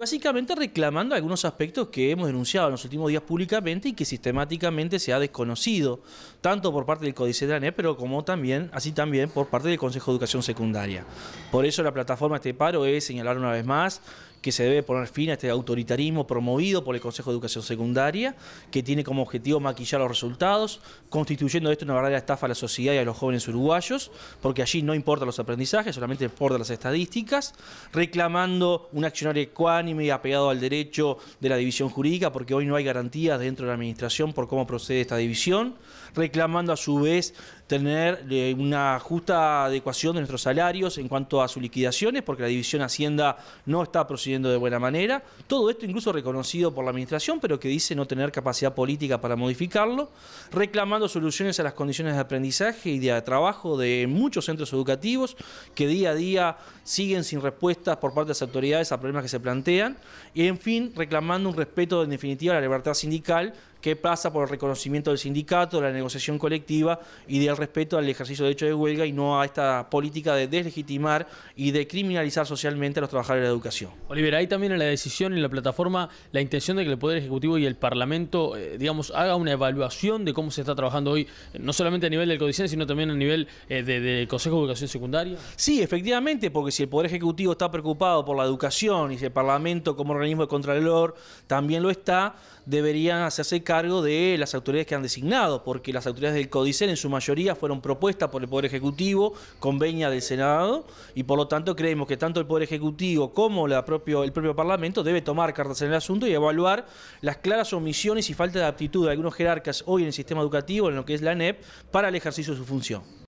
Básicamente reclamando algunos aspectos que hemos denunciado en los últimos días públicamente y que sistemáticamente se ha desconocido, tanto por parte del Códice de e pero como también, así también por parte del Consejo de Educación Secundaria. Por eso la plataforma Este Paro es señalar una vez más que se debe poner fin a este autoritarismo promovido por el Consejo de Educación Secundaria, que tiene como objetivo maquillar los resultados, constituyendo esto una verdadera estafa a la sociedad y a los jóvenes uruguayos, porque allí no importan los aprendizajes, solamente importan las estadísticas, reclamando un accionario ecuánime y apegado al derecho de la división jurídica, porque hoy no hay garantías dentro de la administración por cómo procede esta división, reclamando a su vez tener eh, una justa adecuación de nuestros salarios en cuanto a sus liquidaciones, porque la división Hacienda no está procediendo de buena manera. Todo esto incluso reconocido por la administración, pero que dice no tener capacidad política para modificarlo, reclamando soluciones a las condiciones de aprendizaje y de trabajo de muchos centros educativos que día a día siguen sin respuestas por parte de las autoridades a problemas que se plantean, y en fin, reclamando un respeto en definitiva a la libertad sindical que pasa por el reconocimiento del sindicato, la negociación colectiva y del respeto al ejercicio de derecho de huelga y no a esta política de deslegitimar y de criminalizar socialmente a los trabajadores de la educación. Oliver, hay también en la decisión, en la plataforma, la intención de que el Poder Ejecutivo y el Parlamento, eh, digamos, haga una evaluación de cómo se está trabajando hoy, no solamente a nivel del Codicen, sino también a nivel eh, del Consejo de Educación Secundaria. Sí, efectivamente, porque si el Poder Ejecutivo está preocupado por la educación y si el Parlamento como organismo de contralor también lo está, deberían hacerse cargo de las autoridades que han designado, porque las autoridades del CODICEN en su mayoría fueron propuestas por el Poder Ejecutivo, convenia del Senado, y por lo tanto creemos que tanto el Poder Ejecutivo como el propio Parlamento debe tomar cartas en el asunto y evaluar las claras omisiones y falta de aptitud de algunos jerarcas hoy en el sistema educativo, en lo que es la ANEP, para el ejercicio de su función.